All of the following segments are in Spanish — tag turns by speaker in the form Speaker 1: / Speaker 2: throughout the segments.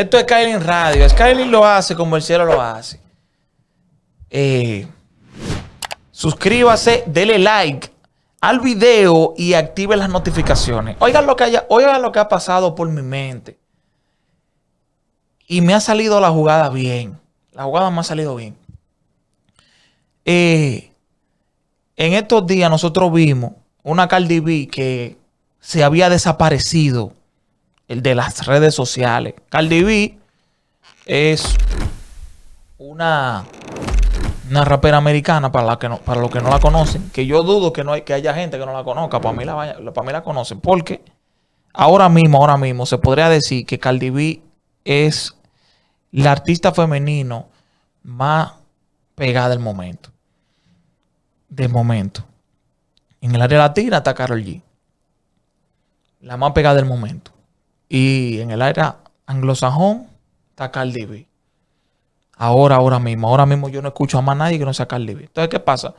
Speaker 1: Esto es Skyline Radio. Skyline lo hace como el cielo lo hace. Eh, suscríbase, dele like al video y active las notificaciones. Oigan lo que, haya, oigan lo que ha pasado por mi mente. Y me ha salido la jugada bien. La jugada me ha salido bien. Eh, en estos días nosotros vimos una Cardi que se había desaparecido el de las redes sociales. Cardi B es una, una rapera americana, para, la que no, para los que no la conocen, que yo dudo que, no que haya gente que no la conozca, para mí la, para mí la conocen, porque ahora mismo, ahora mismo, se podría decir que Cardi B es la artista femenino más pegada del momento. De momento. En el área latina está Carol G. La más pegada del momento. Y en el área anglosajón está Cardi B. Ahora, ahora mismo. Ahora mismo yo no escucho a más nadie que no sea Cardi B. Entonces, ¿qué pasa?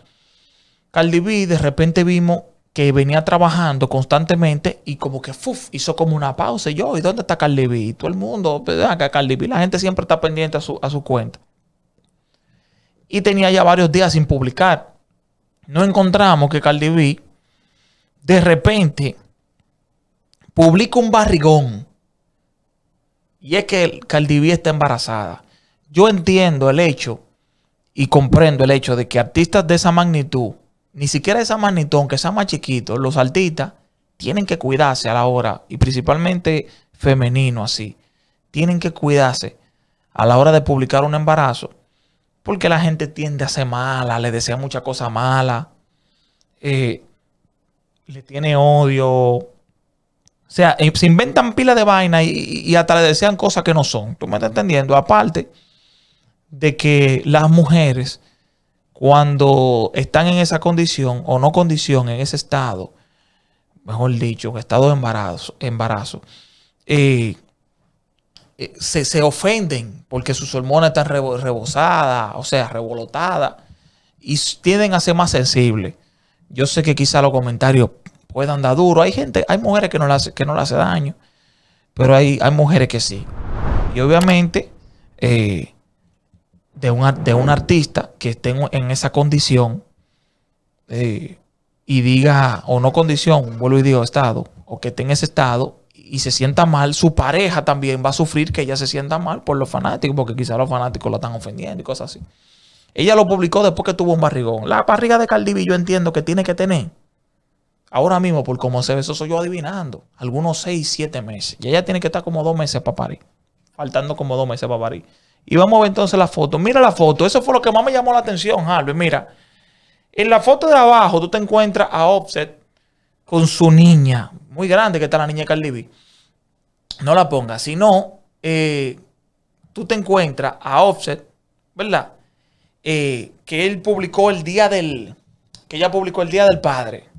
Speaker 1: Cardi B de repente vimos que venía trabajando constantemente y como que hizo como una pausa. yo, ¿y dónde está Cardi B? Y todo el mundo, pues, acá Cardi B. La gente siempre está pendiente a su, a su cuenta. Y tenía ya varios días sin publicar. No encontramos que Cardi B de repente publica un barrigón. Y es que Cardi está embarazada. Yo entiendo el hecho y comprendo el hecho de que artistas de esa magnitud, ni siquiera de esa magnitud, aunque sean más chiquitos, los artistas tienen que cuidarse a la hora, y principalmente femenino así, tienen que cuidarse a la hora de publicar un embarazo, porque la gente tiende a ser mala, le desea muchas cosas malas, eh, le tiene odio, o sea, eh, se inventan pilas de vaina y, y, hasta desean cosas que no son. ¿Tú me estás entendiendo? Aparte de que las mujeres, cuando están en esa condición o no condición, en ese estado, mejor dicho, estado de embarazo, eh, eh, se, ofenden porque sus hormonas están rebosadas, o sea, revolotadas, y tienden a ser más sensibles. Yo sé que quizá los comentarios puede andar duro. Hay gente, hay mujeres que no le hace, que no le hace daño, pero hay, hay mujeres que sí. Y obviamente, eh, de, un, de un artista que esté en, esa condición eh, y diga, o no condición, vuelvo y digo estado, o que esté en ese estado y se sienta mal, su pareja también va a sufrir que ella se sienta mal por los fanáticos, porque quizás los fanáticos la están ofendiendo y cosas así. Ella lo publicó después que tuvo un barrigón. La barriga de Caldivi yo entiendo que tiene que tener Ahora mismo, por cómo se ve, eso soy yo adivinando. Algunos seis, siete meses. Y ella tiene que estar como dos meses para parir. Faltando como dos meses para parir. Y vamos a ver entonces la foto. Mira la foto. Eso fue lo que más me llamó la atención, Harvey. Mira. En la foto de abajo tú te encuentras a Offset con su niña. Muy grande que está la niña Cardi B. No la pongas. Si no, eh, tú te encuentras a Offset, ¿verdad? Eh, que él publicó el día del... Que ella publicó el día del padre.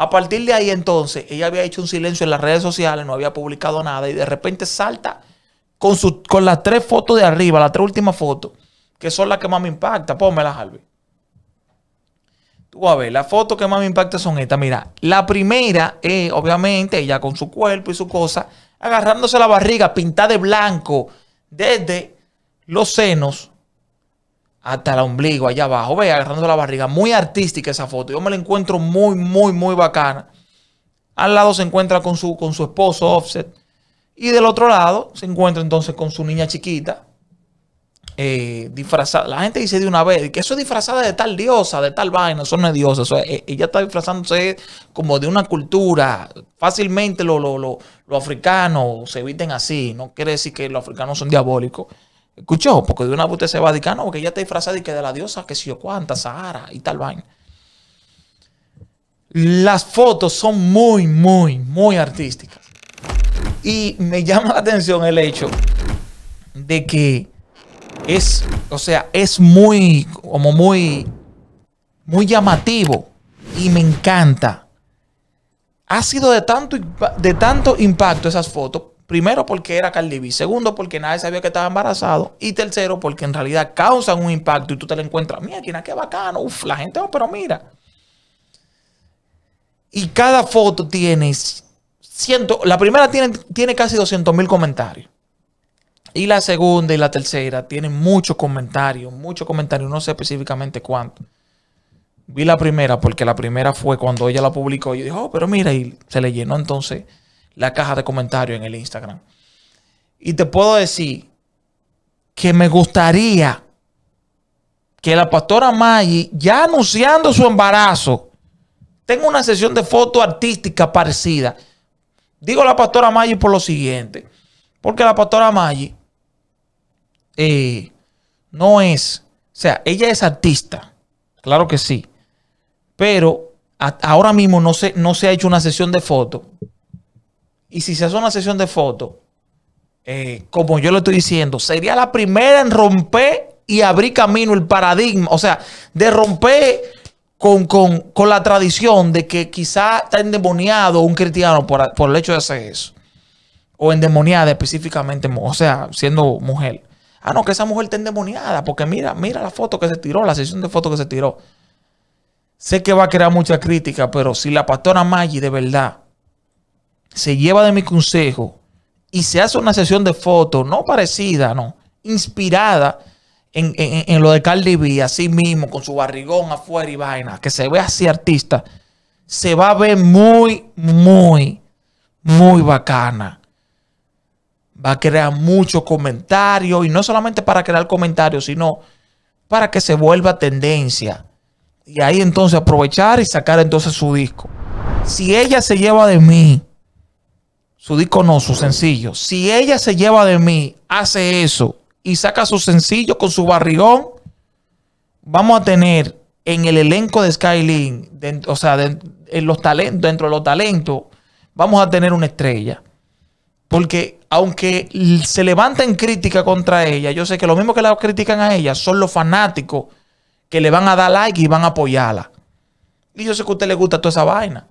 Speaker 1: A partir de ahí entonces, ella había hecho un silencio en las redes sociales, no había publicado nada y de repente salta con, con las tres fotos de arriba, las tres últimas fotos, que son las que más me impacta. las Harvey. Tú a ver, las fotos que más me impactan son estas. Mira, la primera es, obviamente, ella con su cuerpo y su cosa, agarrándose la barriga pintada de blanco desde los senos hasta el ombligo allá abajo, ve, agarrando la barriga. Muy artística esa foto. Yo me la encuentro muy, muy, muy bacana. Al lado se encuentra con su, con su esposo, Offset. Y del otro lado se encuentra entonces con su niña chiquita, eh, disfrazada. La gente dice de una vez que eso es disfrazada de tal diosa, de tal vaina. Eso no es diosa. Eh, ella está disfrazándose como de una cultura. Fácilmente los lo, lo, lo africanos se eviten así. No quiere decir que los africanos son diabólicos. Escuchó, porque de una vez usted se va a decir, no, porque ya está disfrazada y que de la diosa, que si yo cuánta, Sahara y tal vaina. Las fotos son muy, muy, muy artísticas. Y me llama la atención el hecho de que es, o sea, es muy, como muy, muy llamativo y me encanta. Ha sido de tanto, de tanto impacto esas fotos Primero porque era Cardi B. Segundo porque nadie sabía que estaba embarazado. Y tercero porque en realidad causan un impacto y tú te la encuentras. Mira, qué bacano. Uf, la gente, oh, pero mira. Y cada foto tiene... Ciento, la primera tiene, tiene casi 200 mil comentarios. Y la segunda y la tercera tienen muchos comentarios. Muchos comentarios. No sé específicamente cuántos. Vi la primera porque la primera fue cuando ella la publicó. y dijo, oh, pero mira, y se le llenó entonces la caja de comentarios en el Instagram. Y te puedo decir que me gustaría que la pastora Maggi, ya anunciando su embarazo, tenga una sesión de foto artística parecida. Digo la pastora Maggi por lo siguiente, porque la pastora Maggi eh, no es, o sea, ella es artista, claro que sí, pero ahora mismo no se, no se ha hecho una sesión de foto y si se hace una sesión de fotos, eh, como yo lo estoy diciendo, sería la primera en romper y abrir camino el paradigma, o sea, de romper con, la tradición de que quizá está endemoniado un cristiano por, por el hecho de hacer eso. O endemoniada específicamente, o sea, siendo mujer. Ah, no, que esa mujer está endemoniada, porque mira, mira la foto que se tiró, la sesión de fotos que se tiró. Sé que va a crear mucha crítica, pero si la pastora Maggi de verdad se lleva de mi consejo y se hace una sesión de fotos, no parecida, no, inspirada en, lo de Cardi B, así mismo, con su barrigón afuera y vaina, que se ve así artista, se va a ver muy, muy, muy bacana. Va a crear mucho comentarios y no solamente para crear comentarios, sino para que se vuelva tendencia. Y ahí entonces aprovechar y sacar entonces su disco. Si ella se lleva de mí, su disco no, su sencillo. Si ella se lleva de mí, hace eso y saca su sencillo con su barrigón, vamos a tener en el elenco de Skyline o sea, en los dentro de los talentos, vamos a tener una estrella. Porque aunque se levanten crítica contra ella, yo sé que lo mismo que la critican a ella son los fanáticos que le van a dar like y van a apoyarla. Y yo sé que a usted le gusta toda esa vaina.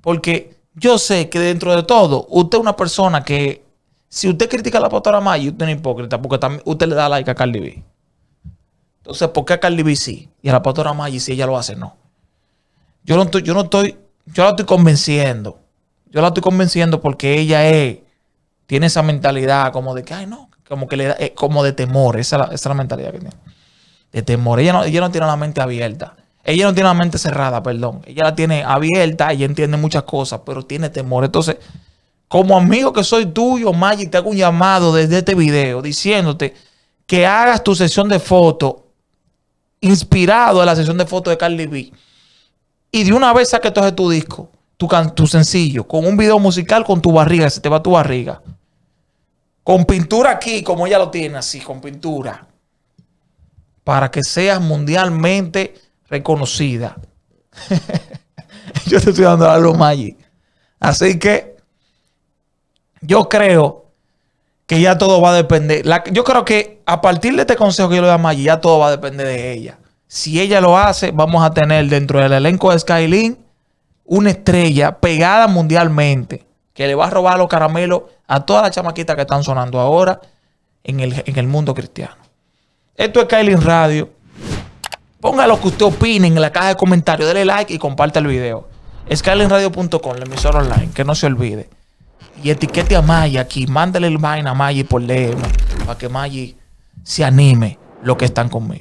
Speaker 1: Porque yo sé que dentro de todo, usted es una persona que, si usted critica a la pastora y usted es un hipócrita, porque también usted le da like a Carly B. Entonces, ¿por qué a Carly B sí? Y a la pastora y si ella lo hace, no. Yo no estoy, yo no estoy, yo la estoy convenciendo. Yo la estoy convenciendo porque ella es, tiene esa mentalidad como de que, ay, no, como que le da, eh, como de temor. Esa es la, esa mentalidad que tiene. De temor. Ella no, ella no tiene la mente abierta. Ella no tiene la mente cerrada, perdón. Ella la tiene abierta, ella entiende muchas cosas, pero tiene temor. Entonces, como amigo que soy tuyo, Magic, te hago un llamado desde este video diciéndote que hagas tu sesión de fotos inspirado a la sesión de fotos de Carly B. Y de una vez saques tu disco, tu, tu sencillo, con un video musical con tu barriga, se te va tu barriga. Con pintura aquí, como ella lo tiene así, con pintura. Para que seas mundialmente reconocida. yo te estoy dando la broma allí. Así que yo creo que ya todo va a depender. yo creo que a partir de este consejo que yo le doy a ya todo va a depender de ella. Si ella lo hace, vamos a tener dentro del elenco de Skyline una estrella pegada mundialmente que le va a robar los caramelos a todas las chamaquitas que están sonando ahora en el, mundo cristiano. Esto es Skyline Radio. Ponga lo que usted opine en la caja de comentarios. Dele like y comparte el video. Skylineradio.com, la emisora online, que no se olvide. Y etiquete a Maya aquí. Mándale el vaina a Maggi por DM para que Maggi se anime lo que están conmigo.